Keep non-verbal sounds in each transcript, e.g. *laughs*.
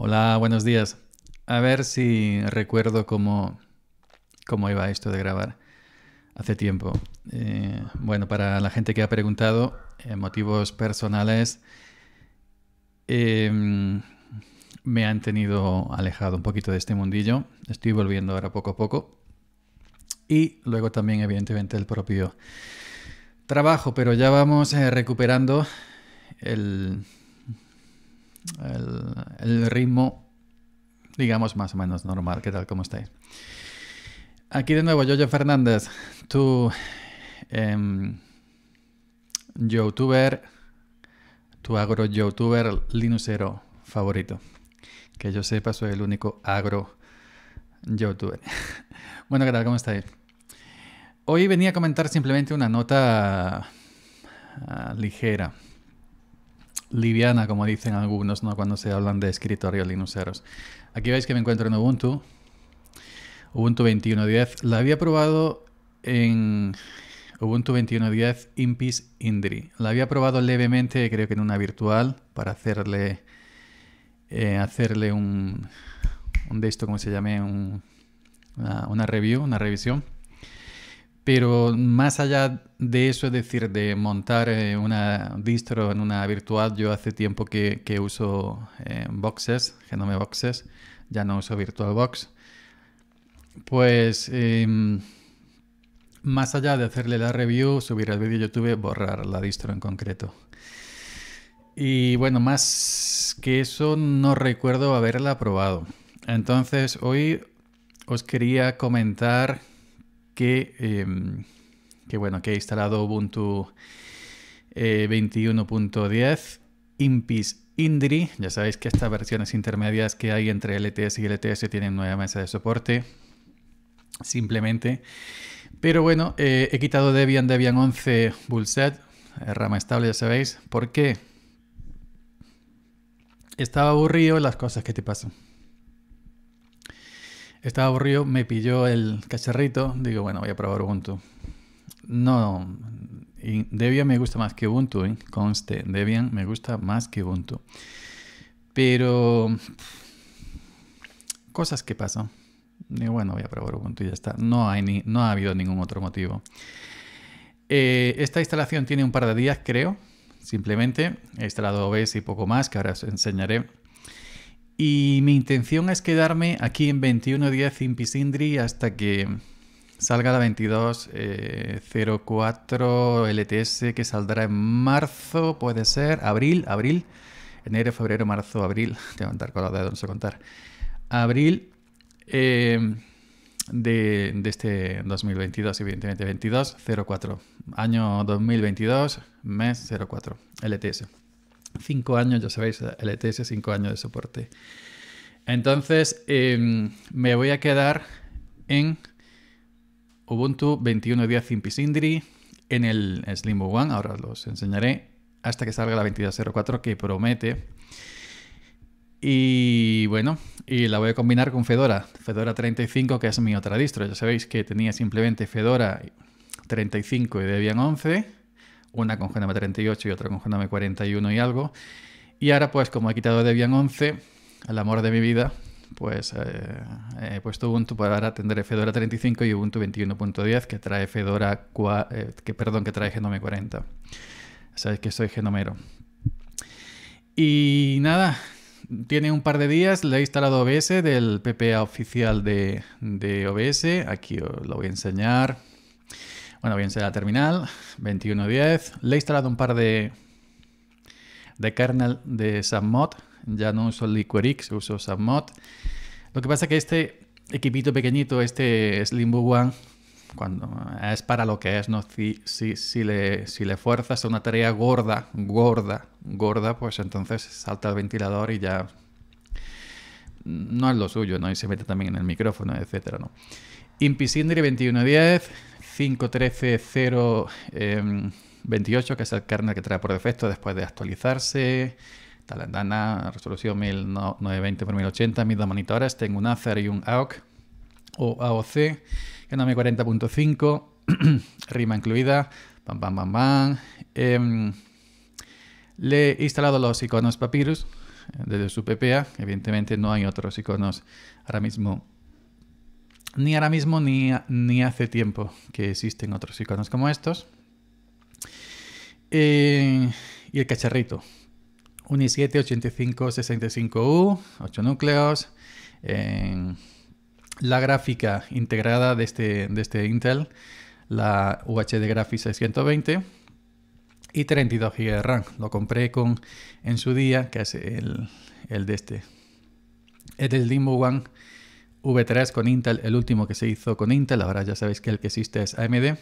Hola, buenos días. A ver si recuerdo cómo, cómo iba esto de grabar hace tiempo. Eh, bueno, para la gente que ha preguntado, eh, motivos personales em, me han tenido alejado un poquito de este mundillo. Estoy volviendo ahora poco a poco. Y luego también, evidentemente, el propio trabajo, pero ya vamos eh, recuperando el, el, ritmo, digamos, más o menos normal. ¿Qué tal? ¿Cómo estáis? Aquí de nuevo, yo Fernández, tu em, youtuber, tu agro youtuber linuxero favorito. Que yo sepa, soy el único agro youtuber. *laughs* bueno, ¿qué tal? ¿Cómo estáis? Hoy venía a comentar simplemente una nota ah, ligera liviana, como dicen algunos, ¿no? Cuando se hablan de escritorio linuxeros. Aquí veis que me encuentro en Ubuntu. Ubuntu 21.10. La había probado en Ubuntu 21.10 Impis Indri. La había probado levemente, creo que en una virtual, para hacerle, eh, hacerle un, de esto, como se llame, una review, una revisión. Pero más allá de eso, es decir, de montar eh, una distro en una virtual, yo hace tiempo que, uso eh, boxes, Genome Boxes, ya no uso VirtualBox. Pues em, más allá de hacerle la review, subir el vídeo YouTube, borrar la distro en concreto. Y bueno, más que eso, no recuerdo haberla probado. Entonces, hoy os quería comentar Em, que, bueno, que he instalado Ubuntu 21.10, eh, Impis Indri. Ya sabéis que estas versiones intermedias que hay entre LTS y LTS tienen nueva mesa de soporte. Simplemente. Pero bueno, eh, he quitado Debian, Debian 11 Bullset, eh, rama estable, ya sabéis. ¿Por qué? Estaba aburrido las cosas que te pasan. Estaba aburrido, me pilló el cacharrito, digo, bueno, voy a probar Ubuntu. No, Debian me gusta más que Ubuntu, ¿eh? conste, Debian me gusta más que Ubuntu. Pero cosas que pasan. Digo, bueno, voy a probar Ubuntu y ya está. No, hay ni, no ha habido ningún otro motivo. Eh, esta instalación tiene un par de días, creo. Simplemente he instalado OBS y poco más, que ahora os enseñaré. Y mi intención es quedarme aquí en días in Pisindri hasta que salga la 2204 eh, LTS que saldrá en marzo, puede ser, abril, abril, enero, febrero, marzo, abril, *laughs* tengo que contar con los dedos, no sé contar, abril eh, de, de, este 2022, evidentemente, 2204, año 2022, mes 04, LTS. 5 años, ya sabéis, LTS, e 5 años de soporte. Entonces, em, me voy a quedar en Ubuntu 21 en el Slimbo One, ahora los enseñaré, hasta que salga la 2204 que promete. Y bueno, y la voy a combinar con Fedora, Fedora 35, que es mi otra distro. Ya sabéis que tenía simplemente Fedora 35 y Debian 11 una con Genome 38 y otra con Genome 41 y algo. Y ahora pues como he quitado Debian 11, al amor de mi vida, pues eh, he puesto Ubuntu, para ahora tener Fedora 35 y Ubuntu 21.10 que trae Fedora, eh, que, perdón, que trae Genome 40. Sabéis que soy genomero. Y nada, tiene un par de días, le he instalado OBS del PPA oficial de, de OBS, aquí os lo voy a enseñar. Bueno, bien sea la terminal, 21.10. Le he instalado un par de, de kernel de submod. Ya no uso LiquorX, uso submod. Lo que pasa es que este equipito pequeñito, este Slimbo One, cuando es para lo que es, ¿no? Si, si, le, si le fuerzas a una tarea gorda, gorda, gorda, pues entonces salta el ventilador y ya no es lo suyo, ¿no? Y se mete también en el micrófono, etcétera, ¿no? Impisindri 2110, 5.13.028, em, que es el kernel que trae por defecto después de actualizarse. Talandana, resolución 1920x1080, mis dos monitores, tengo un Acer y un AOC o AOC, me 40.5, *clears throat* rima incluida, pam pam pam em, le he instalado los iconos Papyrus eh, desde su PPA, evidentemente no hay otros iconos ahora mismo ni ahora mismo ni, ni hace tiempo que existen otros iconos como estos. Eh, y el cacharrito. Un i7-8565U, 8 núcleos. la gráfica integrada de este, de este Intel, la UHD Graphics 620 y 32 GB de RAM. Lo compré con, en su día, que es el, el de este. Es del Limbo One V3 con Intel, el último que se hizo con Intel, ahora ya sabéis que el que existe es AMD.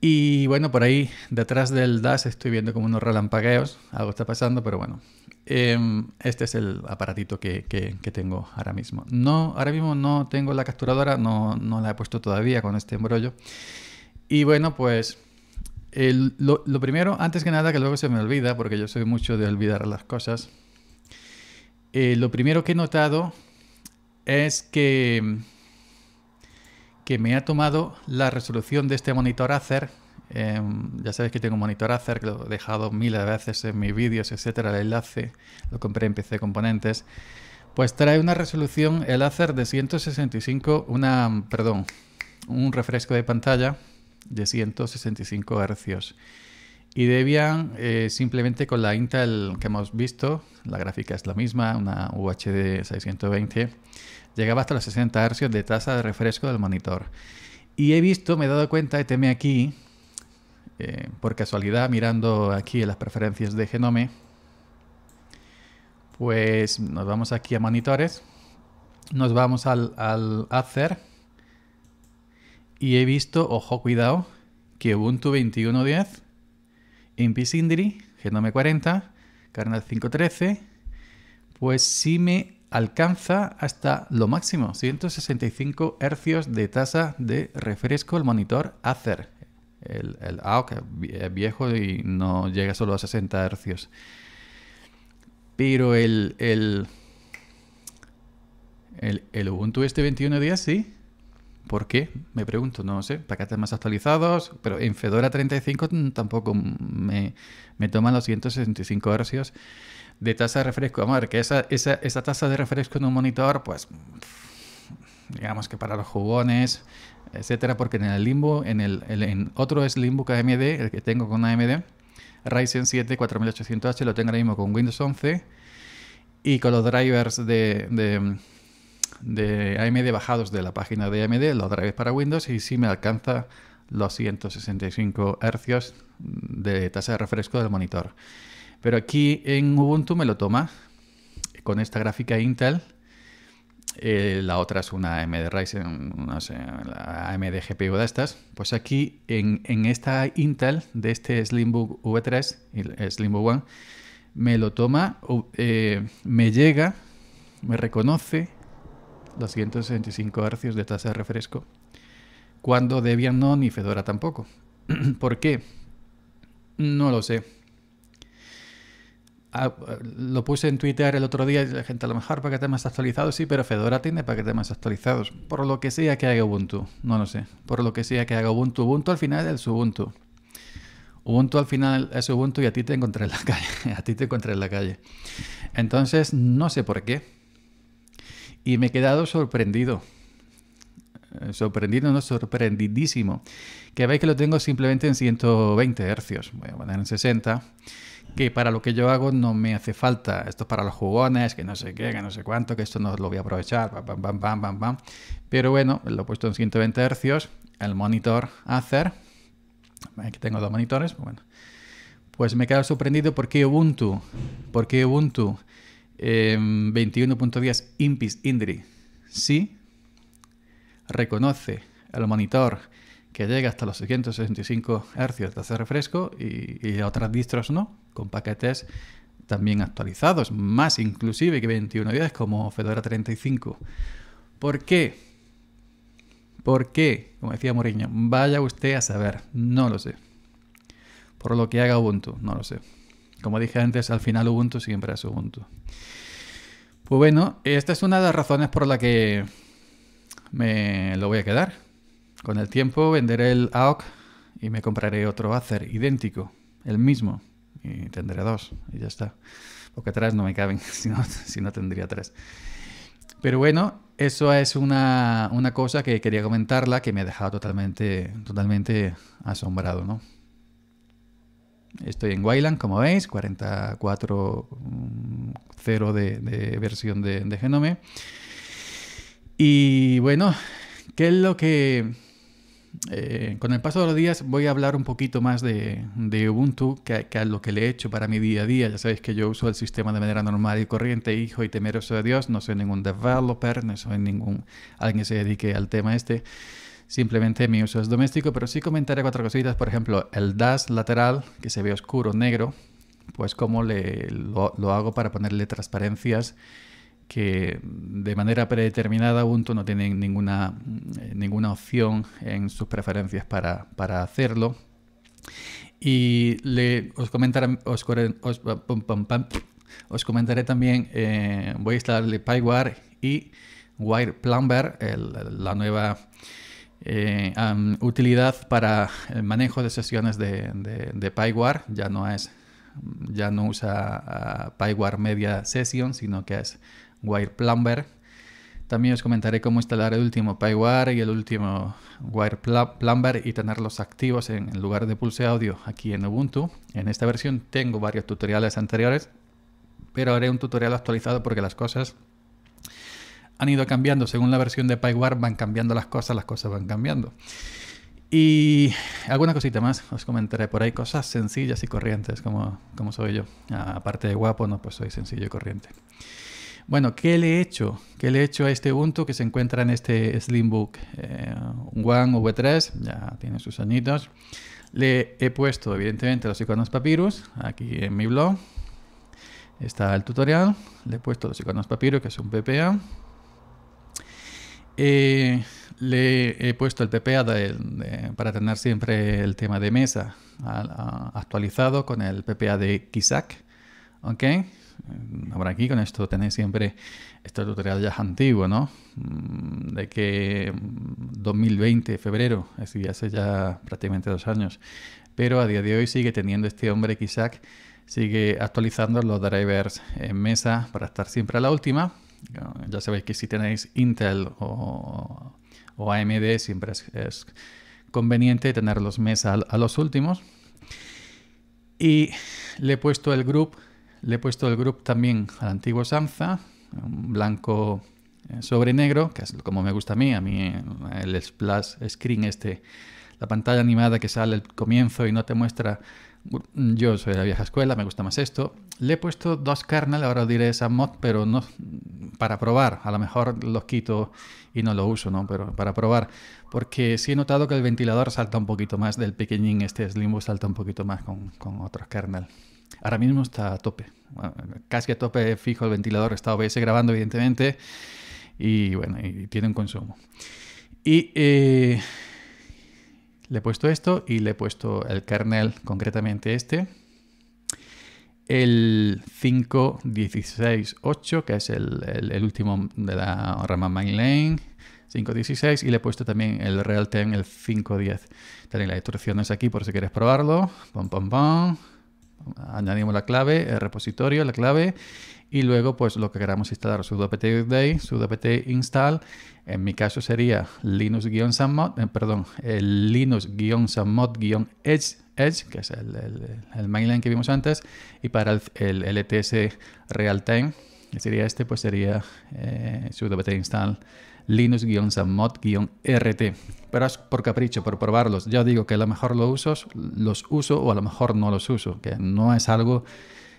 Y bueno, por ahí detrás del DAS estoy viendo como unos relampagueos, algo está pasando, pero bueno. Em, este es el aparatito que, tengo ahora mismo. No, ahora mismo no tengo la capturadora, no, la he puesto todavía con este embrollo. Y bueno, pues lo, primero, antes que nada, que luego se me olvida, porque yo soy mucho de olvidar las cosas. Eh, lo primero que he notado es que, que me ha tomado la resolución de este monitor Acer. Em, ya sabéis que tengo un monitor Acer, que lo he dejado miles de veces en mis vídeos, etcétera, el enlace. Lo compré en PC Componentes. Pues trae una resolución, el Acer de 165, una, perdón, un refresco de pantalla de 165 Hz. Y debían, eh, simplemente con la Intel que hemos visto, la gráfica es la misma, una UHD 620, llegaba hasta los 60 Hz de tasa de refresco del monitor. Y he visto, me he dado cuenta, he teme aquí, eh, por casualidad, mirando aquí las preferencias de Genome, pues nos vamos aquí a monitores, nos vamos al, al Acer, y he visto, ojo, cuidado, que Ubuntu 21.10, en Sindri, Genome 40, Kernel 5.13, pues sí me alcanza hasta lo máximo, 165 hercios de tasa de refresco el monitor Acer. El, el AOC es viejo y no llega solo a 60 hercios. Pero el, el, el Ubuntu este 21 días sí, ¿Por qué? Me pregunto, no sé, Para estén más actualizados, pero en Fedora 35 mm, tampoco me, toman los 165 Hz de tasa de refresco. Vamos a ver, que esa, tasa de refresco en un monitor, pues digamos que para los jugones, etcétera, porque en el Limbo, en el otro es Limbo AMD, el que tengo con AMD, Ryzen 7 4800H lo tengo ahora mismo con Windows 11 y con los drivers de, de AMD bajados de la página de AMD, otra vez para Windows y sí me alcanza los 165 Hz de tasa de refresco del monitor. Pero aquí en Ubuntu me lo toma con esta gráfica Intel. Eh, la otra es una AMD Ryzen, no AMD GPU de estas. Pues aquí en, esta Intel de este Slimbook V3, y Slimbook One, me lo toma, eh, me llega, me reconoce 265 Hz de tasa de refresco, cuando Debian no ni Fedora tampoco. *clears throat* ¿Por qué? No lo sé. Ah, lo puse en Twitter el otro día y la gente a lo mejor paquetes más actualizados, sí, pero Fedora tiene paquetes más actualizados. Por lo que sea que haga Ubuntu, no lo sé. Por lo que sea que haga Ubuntu, Ubuntu al final es Ubuntu. Ubuntu al final es Ubuntu y a ti te encontré en la *laughs* calle. a ti te encontré en la calle. Entonces, no sé por qué. Y me he quedado sorprendido. Eh, sorprendido, no sorprendidísimo. Que veis que lo tengo simplemente en 120 Hz. Voy a poner en 60. Que para lo que yo hago no me hace falta. Esto es para los jugones, que no sé qué, que no sé cuánto, que esto no lo voy a aprovechar. Bam, bam, bam, bam, bam. Pero bueno, lo he puesto en 120 Hz. El monitor Acer. Aquí tengo dos monitores. Bueno. Pues me he quedado sorprendido porque Ubuntu. Porque Ubuntu eh, em, 21.10 Impis Indri. sí reconoce el monitor que llega hasta los 665 Hz de hacer refresco y, otras distros no, con paquetes también actualizados, más inclusive que 21.10 como Fedora 35. ¿Por qué? ¿Por qué? Como decía Moriño, vaya usted a saber, no lo sé. Por lo que haga Ubuntu, no lo sé. Como dije antes, al final Ubuntu siempre es Ubuntu. Pues bueno, esta es una de las razones por la que me lo voy a quedar. Con el tiempo venderé el AOC y me compraré otro Acer idéntico, el mismo. Y tendré dos, y ya está. Porque atrás no me caben, *laughs* si no, tendría tres. Pero bueno, eso es una, una, cosa que quería comentarla que me ha dejado totalmente, totalmente asombrado, ¿no? Estoy en Wayland, como veis, 44.0 mm, de, versión de, de Genome. Y bueno, ¿qué es lo que... Eh, con el paso de los días voy a hablar un poquito más de, Ubuntu, que, que, es lo que le he hecho para mi día a día. Ya sabéis que yo uso el sistema de manera normal y corriente, hijo y temeroso de Dios. No soy ningún developer, no soy ningún alguien que se dedique al tema este. Simplemente mi uso es doméstico, pero sí comentaré cuatro cositas. Por ejemplo, el dash lateral, que se ve oscuro, negro, pues cómo le, lo, hago para ponerle transparencias que de manera predeterminada Ubuntu no tiene ninguna, eh, ninguna opción en sus preferencias para, para hacerlo. Y le, os, comentaré, os, comentaré también, eh, voy a instalarle PyWire y Wire Plumber, la nueva eh, utilidad para el manejo de sesiones de, de, PyWare. Ya no es, ya no usa ah, PyWare Media Session, sino que es Wire Plumber. También os comentaré cómo instalar el último PyWare y el último Wire Plumber y tenerlos activos en lugar de Pulse Audio aquí en Ubuntu. En esta versión tengo varios tutoriales anteriores, pero haré un tutorial actualizado porque las cosas ido cambiando. Según la versión de PyWare van cambiando las cosas, las cosas van cambiando. Y alguna cosita más os comentaré por ahí, cosas sencillas y corrientes como, como soy yo. Aparte de guapo, no, pues soy sencillo y corriente. Bueno, ¿qué le he hecho? ¿Qué le he hecho a este Ubuntu que se encuentra en este Slimbook eh, One V3? Ya tiene sus añitos. Le he puesto, evidentemente, los iconos Papyrus aquí en mi blog. Está el tutorial. Le he puesto los iconos Papyrus, que es un PPA. Eh, le he puesto el PPA para tener siempre el tema de mesa actualizado con el PPA de Kisak. ¿Ok? Ahora aquí con esto tenéis siempre este tutorial ya antiguo, ¿no? Mm, de que 2020, mm, febrero, es decir, hace ya prácticamente dos años. Pero a día de hoy sigue teniendo este hombre Kisak, sigue actualizando los drivers en mesa para estar siempre a la última ya sabéis que si tenéis Intel o, AMD siempre es, conveniente tener los mes a, los últimos. Y le he puesto el group, le he puesto el también al antiguo Sanza, un blanco eh, sobre negro, que es como me gusta a mí, a mí el splash screen este, la pantalla animada que sale al comienzo y no te muestra yo soy de la vieja escuela, me gusta más esto. Le he puesto dos kernels, ahora os diré esa mod, pero no para probar. A lo mejor los quito y no lo uso, ¿no? Pero para probar. Porque sí he notado que el ventilador salta un poquito más del pequeñín, este Slimbo salta un poquito más con, otros kernel. Ahora mismo está a tope. casi a tope fijo el ventilador, está OBS grabando, evidentemente. Y bueno, y tiene un consumo. Y eh, le he puesto esto y le he puesto el kernel, concretamente este. El 5.16.8, que es el, último de la rama mainline. 5.16 y le he puesto también el RealTen, el 5.10. Tenéis las instrucciones aquí por si quieres probarlo. Pom, pom, pom. Añadimos la clave, el repositorio, la clave y luego pues lo que queramos instalar, sudo apt day, sudo apt install, en mi caso sería linux-sammod, eh, perdón perdón, eh, linux-sammod-edge, edge, que es el, el, mainline que vimos antes, y para el, el LTS realtime, que sería este, pues sería eh, sudo apt install linux-sammod-rt. Pero es por capricho, por probarlos. Ya digo que a lo mejor los uso, los uso o a lo mejor no los uso, que no es algo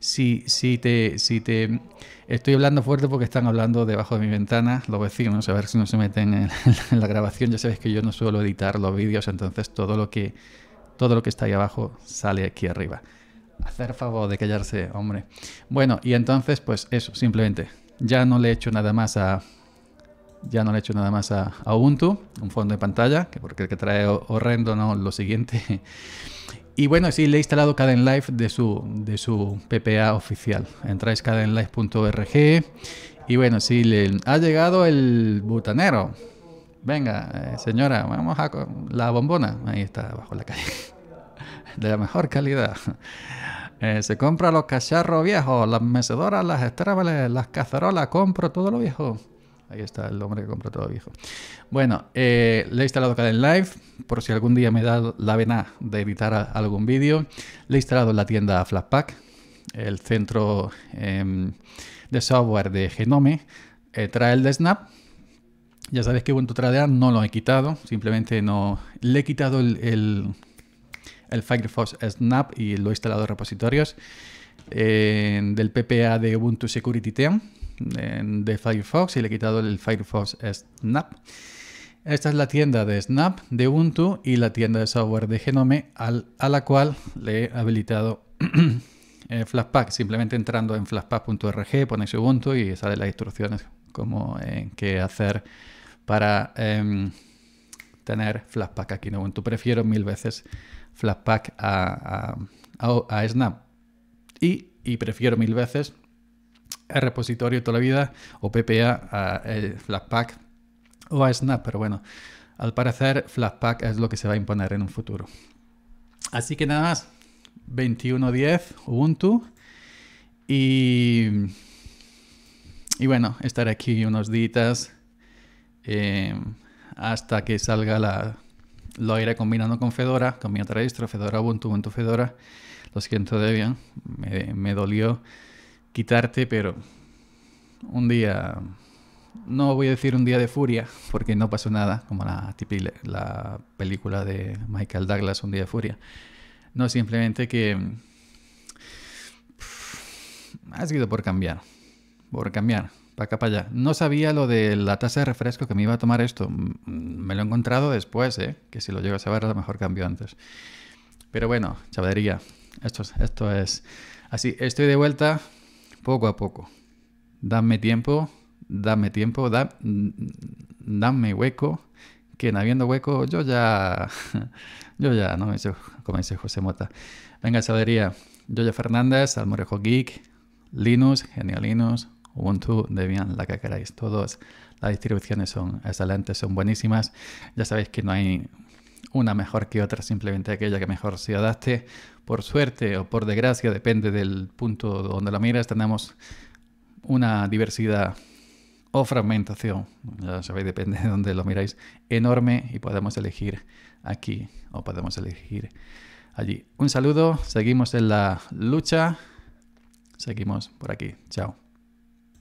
si, si, te, te... Estoy hablando fuerte porque están hablando debajo de mi ventana los vecinos, a ver si no se meten *laughs* en, la grabación. Ya sabes que yo no suelo editar los vídeos, entonces todo lo que, todo lo que está ahí abajo sale aquí arriba. Hacer favor de callarse, hombre. Bueno, y entonces, pues eso, simplemente. Ya no le he hecho nada más a, ya no le he hecho nada más a, Ubuntu, un fondo de pantalla, que porque el que trae horrendo no, lo siguiente. Y bueno, sí, le he instalado Cadenlife de su, de su PPA oficial. Entráis cadenlife.org y bueno, sí, le ha llegado el butanero. Venga, eh, señora, vamos a la bombona. Ahí está, bajo la calle. *laughs* De la mejor calidad. Eh, se compra los cacharros viejos, las mecedoras, las estrables, las cacerolas, compro todo lo viejo. Ahí está el hombre que compra todo viejo. Bueno, eh, le he instalado en Live, por si algún día me da la vena de editar algún vídeo. Le he instalado en la tienda Flatpak, el centro em, de software de Genome. Eh, trae el de Snap. Ya sabéis que Ubuntu 3DA no lo he quitado, simplemente no le he quitado el, Firefox Snap y lo he instalado en repositorios eh, del PPA de Ubuntu Security Team de Firefox y le he quitado el Firefox Snap. Esta es la tienda de Snap de Ubuntu y la tienda de software de Genome a la cual le he habilitado *clears throat* Flashpack, Simplemente entrando en Flashpack.org ponéis Ubuntu y sale las instrucciones como qué hacer para em, tener Flatpak aquí en Ubuntu. Prefiero mil veces Flatpak a, a, Snap y prefiero mil veces el repositorio toda la vida o PPA a el eh, Flatpak o a Snap, pero bueno, al parecer Flatpak es lo que se va a imponer en un futuro. Así que nada más, 21.10 Ubuntu y, y bueno, estaré aquí unos días em, hasta que salga la... Lo iré combinando con Fedora, con mi otra Fedora Ubuntu, Ubuntu Fedora. Lo siento, Debian, bien. me dolió quitarte, pero un día, no voy a decir un día de furia, porque no pasó nada, como la, la película de Michael Douglas, Un día de furia. No, simplemente que ha sido por cambiar, por cambiar, para acá, para allá. No sabía lo de la taza de refresco que me iba a tomar esto. Me lo he encontrado después, ¿eh? que si lo llego a saber, a lo mejor cambio antes. Pero bueno, chavalería, esto, esto es así. Estoy de vuelta, poco a poco. Dame tiempo, dame tiempo, da, dame hueco, que habiendo hueco yo ya, *laughs* yo ya, ¿no? Eso, como dice José Mota. Venga, sabería, ya Fernández, Almorejo Geek, Linux, genial Linux, Ubuntu, Debian, la que queráis, todos. Las distribuciones son excelentes, son buenísimas. Ya sabéis que no hay una mejor que otra, simplemente aquella que mejor se adapte. Por suerte o por desgracia, depende del punto donde lo miras, tenemos una diversidad o fragmentación, ya sabéis, depende de donde lo miráis, enorme y podemos elegir aquí o podemos elegir allí. Un saludo, seguimos en la lucha, seguimos por aquí, chao.